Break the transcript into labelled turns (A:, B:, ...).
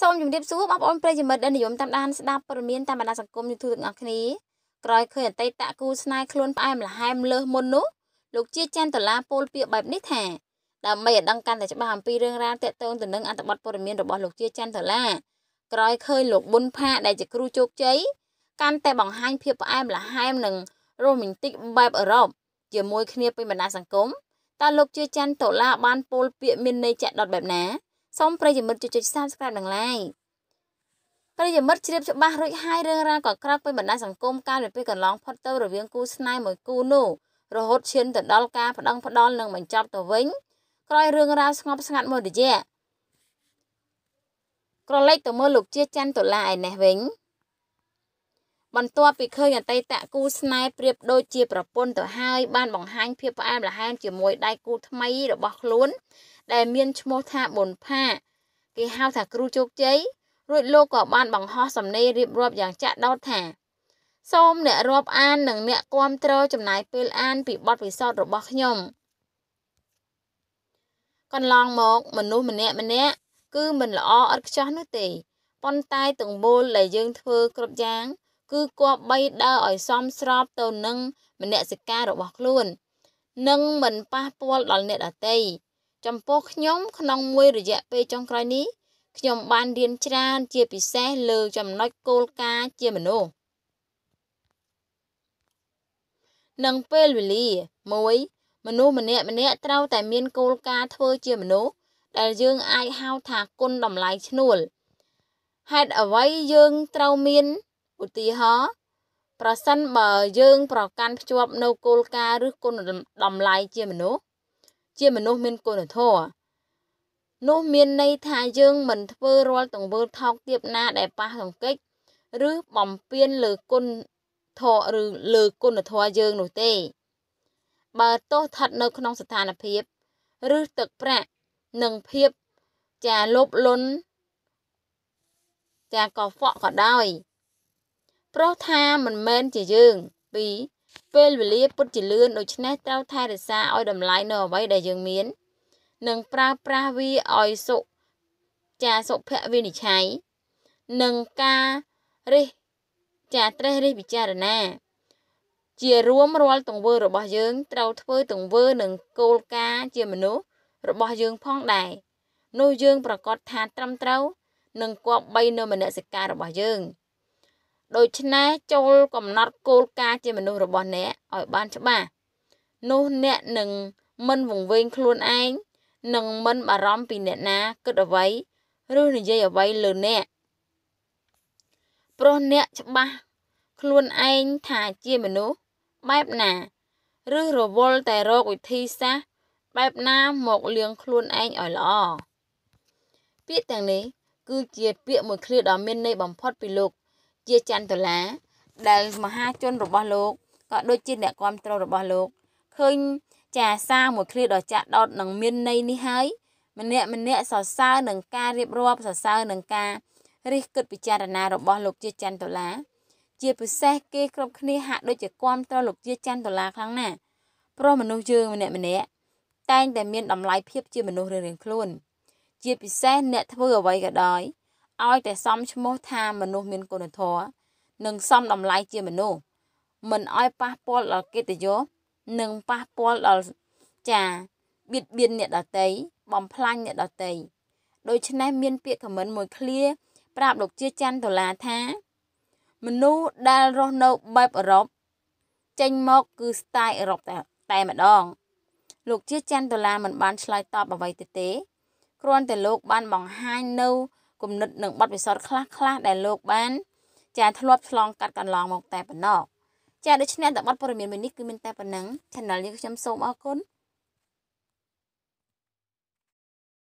A: សូមជម្រាបសួរបងប្អូនប្រិយមិត្តដែលនិយមតាមដានស្ដាប់ព័ត៌មានតាមបណ្ដាសង្គម YouTube ទាំងអស់គ្នាក្រោយឃើញអតីតគូស្នេហ៍ខ្លួនផ្អែមល្ហែមលើសមុននោះលោកជាច័ន្ទតឡាពលពាកបែបនេះថាដើម្បីឲ្យដឹងកាន់តែច្បាស់អំពីរឿងរ៉ាវតាក់ទងទៅនឹងអត្ថបទព័ត៌មានរបស់លោកជាច័ន្ទតឡាក្រោយឃើញលោកប៊ុនផាដែលជាគ្រូជោគជ័យកាន់តែបង្ហាញ ភាពផ្អែមល្ហែមនិងរ៉ូមែនទិកបែបអឺរ៉ុបជាមួយគ្នាពីបណ្ដាសង្គមតើលោកជាច័ន្ទតឡាបានពលពាកមានន័យចាក់ដុតបែបណាសូមប្រិយមិត្តចុច Subscribe និង Like ប្រិយមិត្តជ្រាបច្បាស់រួចហើយរឿងរ៉ាវក៏ក្រោកពីបណ្ដាញសង្គមកាលពីពេលកន្លងផុតទៅរវាងគូស្នេហ៍មួយគូនោះរហូតឈានទៅដល់ការប្តឹងផ្តល់និងបញ្ចប់ទៅវិញក្រោយរឿងរ៉ាវស្ងប់ស្ងាត់មួយរយៈក្រឡេកទៅមើលលោកជាច័ន្ទតុលាឯនេះវិញបន្ទាប់ពីឃើញអតីតគូស្នេហ៍ប្រៀបដូចជាប្រពន្ធទៅហើយបានបង្ហាញភាពផ្អែមល្ហែមជាមួយដៃគូថ្មីរបស់ខ្លួន ដែលមានឈ្មោះថាប៊ុនផា គេហៅថាគ្រូជោគជ័យរួចលោកក៏បានបង្ហោះសំណេររៀបរាប់យ៉ាងចាក់ដោតថាសូមអ្នករាប់អាននិងអ្នកគាំទ្រចំណាយពេលអានពីបទពិសោធន៍របស់ខ្ញុំកន្លងមកមនុស្សម្នាក់ម្នាក់គឺមិនល្អឥតខ្ចោះនោះទេប៉ុន្តែទង្វើដែលយើងធ្វើគ្រប់យ៉ាងគឺគប្បីដើរឲ្យសមស្របទៅនឹងមនសិការរបស់ខ្លួននិងមិនប៉ះពាល់ដល់អ្នកដទៃចំពោះខ្ញុំ ក្នុងមួយរយៈពេលចុងក្រោយនេះខ្ញុំ បានរៀនច្រើន ជាពិសេស លើ ចំណុចគោលការណ៍ជាមនុស្សនិងពេលវេលា1មនុស្សម្នាក់ម្នាក់ត្រូវតែមានគោលការណ៍ធ្វើជាមនុស្សដែលយើងអាចហៅថាគុណតម្លៃឈ្នួលហេតុអ្វីយើងត្រូវមានឧទាហរណ៍ប្រសិនបើយើង ប្រកាន់ភ្ជាប់នៅគោលការណ៍ឬគុណតម្លៃជាមនុស្សជាមនុស្សមានគុណធម៌នោះមានន័យថាយើងមិនធ្វើរាល់ទង្វើថោកទាបណា ដែលប៉ះសង្កេតឬបំពានលើគុណធម៌ឬលើគុណធម៌យើងនោះទេ បើទោះស្ថិតនៅ ក្នុងស្ថានភាព ឬទឹកប្រាក់និងភាពចាលោភលន់ចាកខ្វក់ក៏ដោយព្រោះថាមិនមែនជាយើង2ពេលវេលាពុតជាលឿនដូច្នេះត្រូវថែរក្សាឲ្យតម្លៃនៅអ្វីដែលយើងមាន និងប្រើប្រាស់វាឲ្យសុចាសុភវិនិច្ឆ័យនិងការរិះចាត្រេះរិះពិចារណា ជារួមរាល់ទង្វើរបស់យើងត្រូវធ្វើទង្វើនឹងគោលការណ៍ជាមនុស្សរបស់យើងផងដែរនោះយើងប្រកាសថាត្រឹមត្រូវនឹងគប្បីនៅមនសិការរបស់យើង។ដូច្នេះចូលកំណត់គោលការណ៍ជាមនុស្សរបស់អ្នកឲ្យបានច្បាស់នោះអ្នកនឹងមិនវង្វេងខ្លួនឯងនិងមិនបារម្ភពីអ្នកណាគិតអ្វី ឬនិយាយអ្វីលើអ្នកព្រោះអ្នកច្បាស់ខ្លួនឯងថាជាមនុស្សបែបណា ឬរវល់តែរកវិធីសាស្ត្របែបណាមកលៀងខ្លួនឯងឲ្យល្អពាក្យទាំងនេះគឺជា ពាក្យមួយឃ្លាដ៏មានន័យបំផុតពីលោកជាចន្ទលា ដែលមហាជនរបស់លោកក៏ដូចជា អ្នកគ្រប់គ្រងរបស់លោកឃើញចាសារមួយឃ្លាដ៏ចាក់ដោតនិងមានន័យនេះហើយម្នាក់ម្នាក់សរសើរនឹងការរៀបរាប់សរសើរនឹងការរិះគិតពិចារណារបស់លោកជាចន្ទតុលា ជា ពិសេសគេគ្រប់គ្នាហាក់ដូចជាគាំទ្រលោកជាចន្ទតុលាខ្លាំងណាស់ព្រោះមនុស្សយើងម្នាក់ម្នាក់តែងតែមានតម្លៃភាពជាមនុស្សរៀងៗខ្លួនជាពិសេស អ្នកធ្វើអ្វីក៏ដោយឲ្យតែសមឈ្មោះថាមនុស្សមានគុណធម៌និងសមតម្លៃជាមនុស្សមិនឲ្យប៉ះពាល់ដល់កិត្តិយសនិងប៉ះពាល់ដល់ចាបៀតបៀនអ្នកដតីបំផ្លាញអ្នកដតីដូច្នេះមានពាក្យខមមិនមួយឃ្លាប្រាប់លោកជាច័ន្ទដុល្លារថា មនុស្សដែលរស់នៅបែបអឺរ៉ុបចេញមកគឺស្ទាយអឺរ៉ុបតែតែម្ដង លោកជាច័ន្ទដុល្លារមិនបានឆ្លើយតបអ្វីទៅទេគ្រាន់តែលោកបានបង្ហាញនៅគំនិតនិងបទពិសោធន៍ខ្លះខ្លះដែលលោកបានចាធ្លាប់ឆ្លងកាត់កន្លងមកតែប៉ុណ្ណោះចាដូច្នេះតែបទព័ត៌មានមួយនេះគឺមានតែប៉ុណ្ណឹង Channel នេះខ្ញុំសូមអរគុណ